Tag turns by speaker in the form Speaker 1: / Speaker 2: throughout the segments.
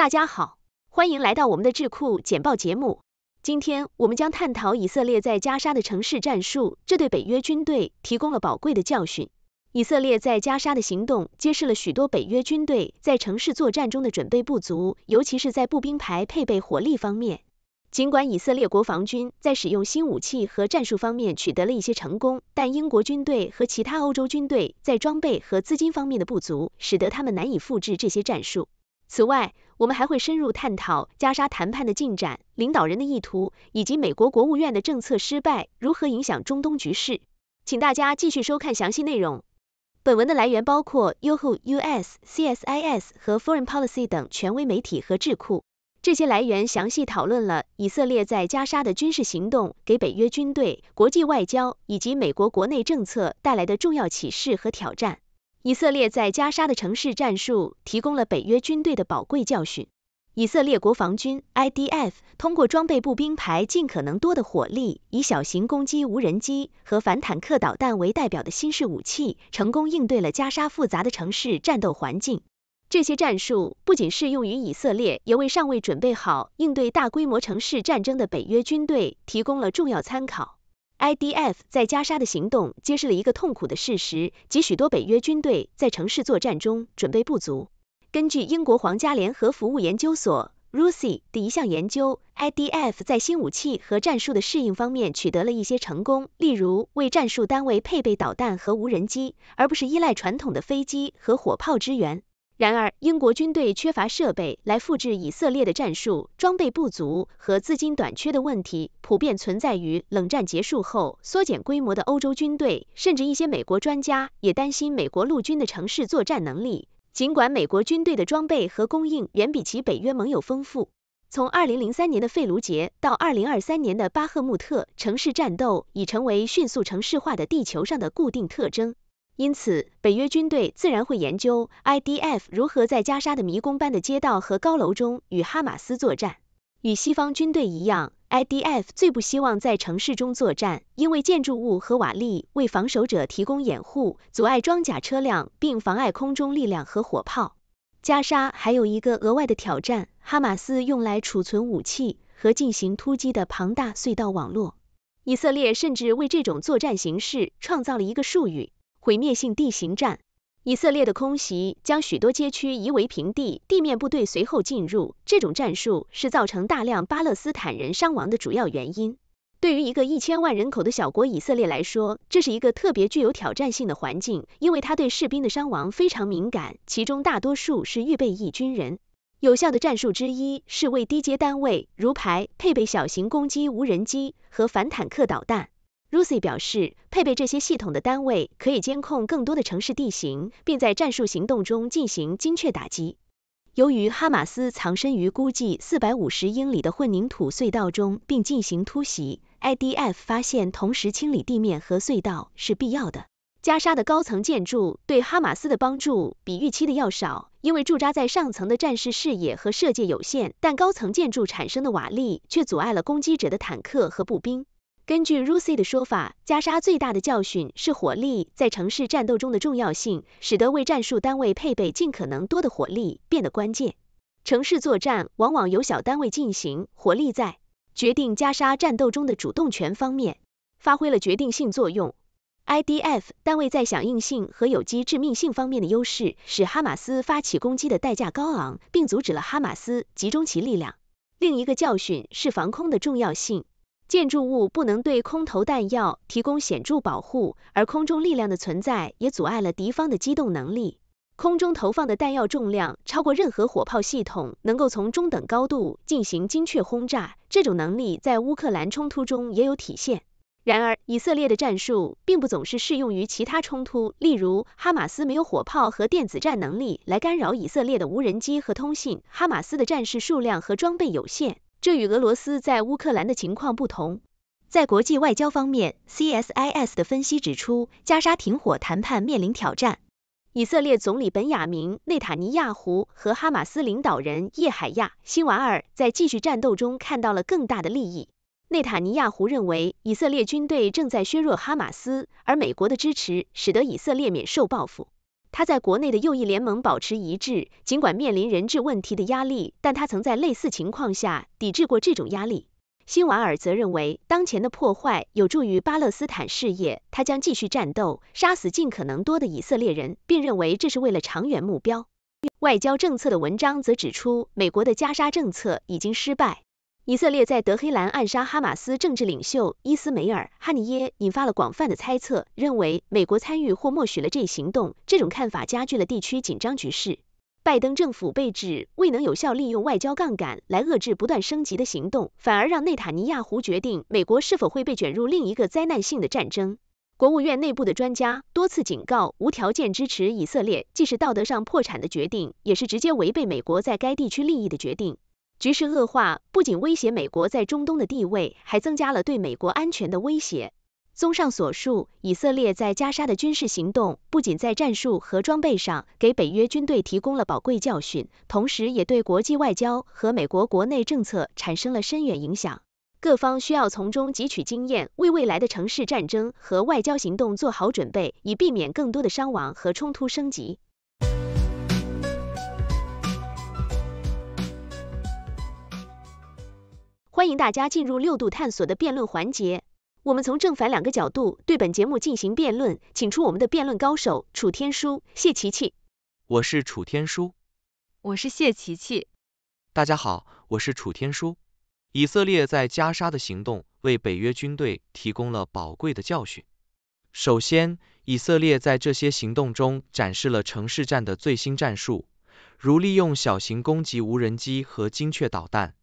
Speaker 1: 大家好，欢迎来到我们的智库简报节目。今天我们将探讨以色列在加沙的城市战术，这对北约军队提供了宝贵的教训。以色列在加沙的行动揭示了许多北约军队在城市作战中的准备不足，尤其是在步兵排配备火力方面。尽管以色列国防军在使用新武器和战术方面取得了一些成功，但英国军队和其他欧洲军队在装备和资金方面的不足，使得他们难以复制这些战术。此外，我们还会深入探讨加沙谈判的进展、领导人的意图以及美国国务院的政策失败如何影响中东局势。请大家继续收看详细内容。本文的来源包括 Yahoo US、CSIS 和 Foreign Policy 等权威媒体和智库，这些来源详细讨论了以色列在加沙的军事行动给北约军队、国际外交以及美国国内政策带来的重要启示和挑战。以色列在加沙的城市战术提供了北约军队的宝贵教训。以色列国防军 （IDF） 通过装备步兵排尽可能多的火力，以小型攻击无人机和反坦克导弹为代表的新式武器，成功应对了加沙复杂的城市战斗环境。这些战术不仅适用于以色列，也为尚未准备好应对大规模城市战争的北约军队提供了重要参考。IDF 在加沙的行动揭示了一个痛苦的事实，即许多北约军队在城市作战中准备不足。根据英国皇家联合服务研究所 RUSI 的一项研究，IDF 在新武器和战术的适应方面取得了一些成功，例如为战术单位配备导弹和无人机，而不是依赖传统的飞机和火炮支援。然而，英国军队缺乏设备来复制以色列的战术，装备不足和资金短缺的问题普遍存在于冷战结束后缩减规模的欧洲军队。甚至一些美国专家也担心美国陆军的城市作战能力，尽管美国军队的装备和供应远比其北约盟友丰富。从2003年的费卢杰到2023年的巴赫穆特，城市战斗已成为迅速城市化的地球上的固定特征。因此，北约军队自然会研究 IDF 如何在加沙的迷宫般的街道和高楼中与哈马斯作战。与西方军队一样，IDF 最不希望在城市中作战，因为建筑物和瓦砾为防守者提供掩护，阻碍装甲车辆，并妨碍空中力量和火炮。加沙还有一个额外的挑战：哈马斯用来储存武器和进行突击的庞大隧道网络。以色列甚至为这种作战形式创造了一个术语。毁灭性地形战，以色列的空袭将许多街区夷为平地，地面部队随后进入。这种战术是造成大量巴勒斯坦人伤亡的主要原因。对于一个一千万人口的小国以色列来说，这是一个特别具有挑战性的环境，因为它对士兵的伤亡非常敏感，其中大多数是预备役军人。有效的战术之一是为低阶单位，如排，配备小型攻击无人机和反坦克导弹。Rusi 表示，配备这些系统的单位可以监控更多的城市地形，并在战术行动中进行精确打击。由于哈马斯藏身于估计450英里的混凝土隧道中，并进行突袭，IDF 发现同时清理地面和隧道是必要的。加沙的高层建筑对哈马斯的帮助比预期的要少，因为驻扎在上层的战士视野和射界有限，但高层建筑产生的瓦砾却阻碍了攻击者的坦克和步兵。根据 Rusi 的说法，加沙最大的教训是火力在城市战斗中的重要性，使得为战术单位配备尽可能多的火力变得关键。城市作战往往由小单位进行，火力在决定加沙战斗中的主动权方面发挥了决定性作用。IDF 单位在响应性和有机致命性方面的优势，使哈马斯发起攻击的代价高昂，并阻止了哈马斯集中其力量。另一个教训是防空的重要性。建筑物不能对空投弹药提供显著保护，而空中力量的存在也阻碍了敌方的机动能力。空中投放的弹药重量超过任何火炮系统能够从中等高度进行精确轰炸，这种能力在乌克兰冲突中也有体现。然而，以色列的战术并不总是适用于其他冲突，例如哈马斯没有火炮和电子战能力来干扰以色列的无人机和通信，哈马斯的战士数量和装备有限。这与俄罗斯在乌克兰的情况不同。在国际外交方面，CSIS 的分析指出，加沙停火谈判面临挑战。以色列总理本雅明·内塔尼亚胡和哈马斯领导人叶海亚·辛瓦尔在继续战斗中看到了更大的利益。内塔尼亚胡认为，以色列军队正在削弱哈马斯，而美国的支持使得以色列免受报复。他在国内的右翼联盟保持一致，尽管面临人质问题的压力，但他曾在类似情况下抵制过这种压力。辛瓦尔则认为，当前的破坏有助于巴勒斯坦事业，他将继续战斗，杀死尽可能多的以色列人，并认为这是为了长远目标。外交政策的文章则指出，美国的加沙政策已经失败。以色列在德黑兰暗杀哈马斯政治领袖伊斯梅尔·哈尼耶，引发了广泛的猜测，认为美国参与或默许了这一行动。这种看法加剧了地区紧张局势。拜登政府被指未能有效利用外交杠杆来遏制不断升级的行动，反而让内塔尼亚胡决定美国是否会被卷入另一个灾难性的战争。国务院内部的专家多次警告，无条件支持以色列既是道德上破产的决定，也是直接违背美国在该地区利益的决定。局势恶化不仅威胁美国在中东的地位，还增加了对美国安全的威胁。综上所述，以色列在加沙的军事行动不仅在战术和装备上给北约军队提供了宝贵教训，同时也对国际外交和美国国内政策产生了深远影响。各方需要从中汲取经验，为未来的城市战争和外交行动做好准备，以避免更多的伤亡和冲突升级。欢迎大家进入六度探索的辩论环节，我们从正反两个角度对本节目进行辩论，请出我们的辩论高手楚天
Speaker 2: 舒、谢琪琪。我是楚天舒。我是谢琪琪。大家好，我是楚天舒。以色列在加沙的行动为北约军队提供了宝贵的教训。首先，以色列在这些行动中展示了城市战的最新战术，如利用小型攻击无人机和精确导弹。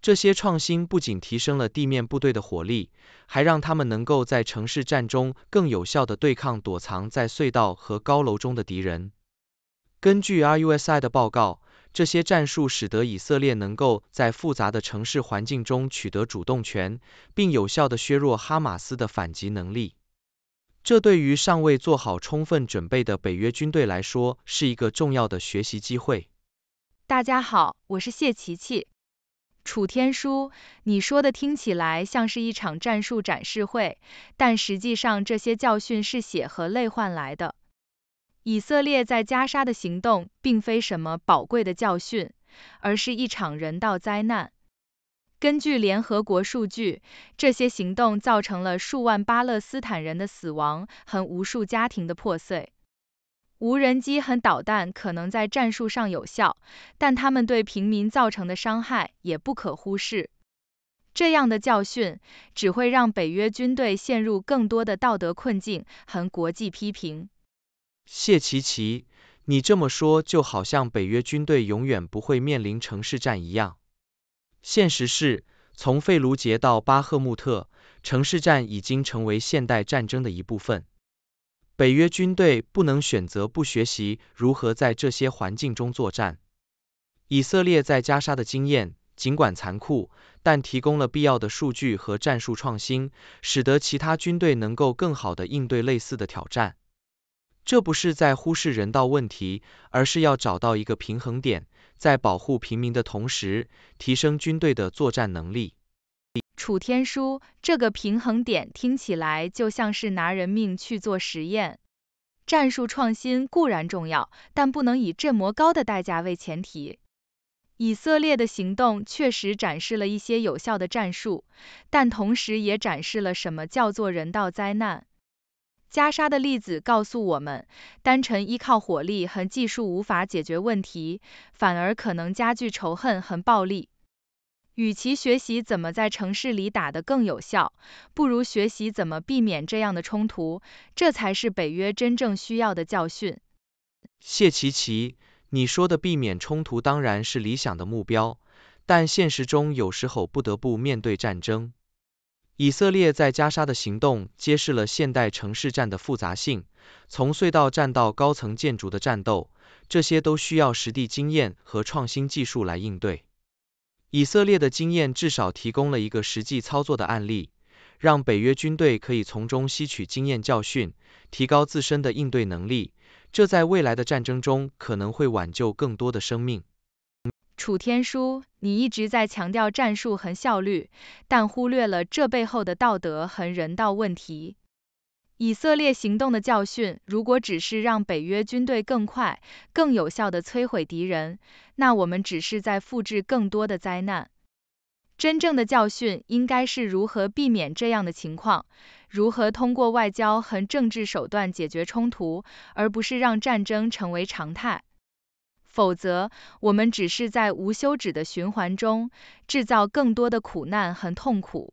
Speaker 2: 这些创新不仅提升了地面部队的火力，还让他们能够在城市战中更有效地对抗躲藏在隧道和高楼中的敌人。根据 RUSI 的报告，这些战术使得以色列能够在复杂的城市环境中取得主动权，并有效地削弱哈马斯的反击能力。这对于尚未做好充分准备的北约军队来说，是一个重要的学习机会。
Speaker 3: 大家好，我是谢琪琪。楚天舒，你说的听起来像是一场战术展示会，但实际上这些教训是血和泪换来的。以色列在加沙的行动并非什么宝贵的教训，而是一场人道灾难。根据联合国数据，这些行动造成了数万巴勒斯坦人的死亡和无数家庭的破碎。无人机和导弹可能在战术上有效，但他们对平民造成的伤害也不可忽视。这样的教训只会让北约军队陷入更多的道德困境和国际批评。
Speaker 2: 谢奇奇，你这么说就好像北约军队永远不会面临城市战一样。现实是，从费卢杰到巴赫穆特，城市战已经成为现代战争的一部分。北约军队不能选择不学习如何在这些环境中作战。以色列在加沙的经验，尽管残酷，但提供了必要的数据和战术创新，使得其他军队能够更好地应对类似的挑战。这不是在忽视人道问题，而是要找到一个平衡点，在保护平民的同时，提升军队的作战能力。楚天舒，这个
Speaker 3: 平衡点听起来就像是拿人命去做实验。战术创新固然重要，但不能以这么高的代价为前提。以色列的行动确实展示了一些有效的战术，但同时也展示了什么叫做人道灾难。加沙的例子告诉我们，单纯依靠火力和技术无法解决问题，反而可能加剧仇恨和暴力。与其学习怎么在城市里打得更有效，不如学习怎么避免这样的冲突，这才是北约真正需要的教
Speaker 2: 训。谢奇奇，你说的避免冲突当然是理想的目标，但现实中有时候不得不面对战争。以色列在加沙的行动揭示了现代城市战的复杂性，从隧道战到高层建筑的战斗，这些都需要实地经验和创新技术来应对。以色列的经验至少提供了一个实际操作的案例，让北约军队可以从中吸取经验教训，提高自身的应对能力。这在未来的战争中可能会挽救更多的生命。楚天
Speaker 3: 舒，你一直在强调战术和效率，但忽略了这背后的道德和人道问题。以色列行动的教训，如果只是让北约军队更快、更有效地摧毁敌人，那我们只是在复制更多的灾难。真正的教训应该是如何避免这样的情况，如何通过外交和政治手段解决冲突，而不是让战争成为常态。否则，我们只是在无休止的循环中制造更多的苦难和痛苦。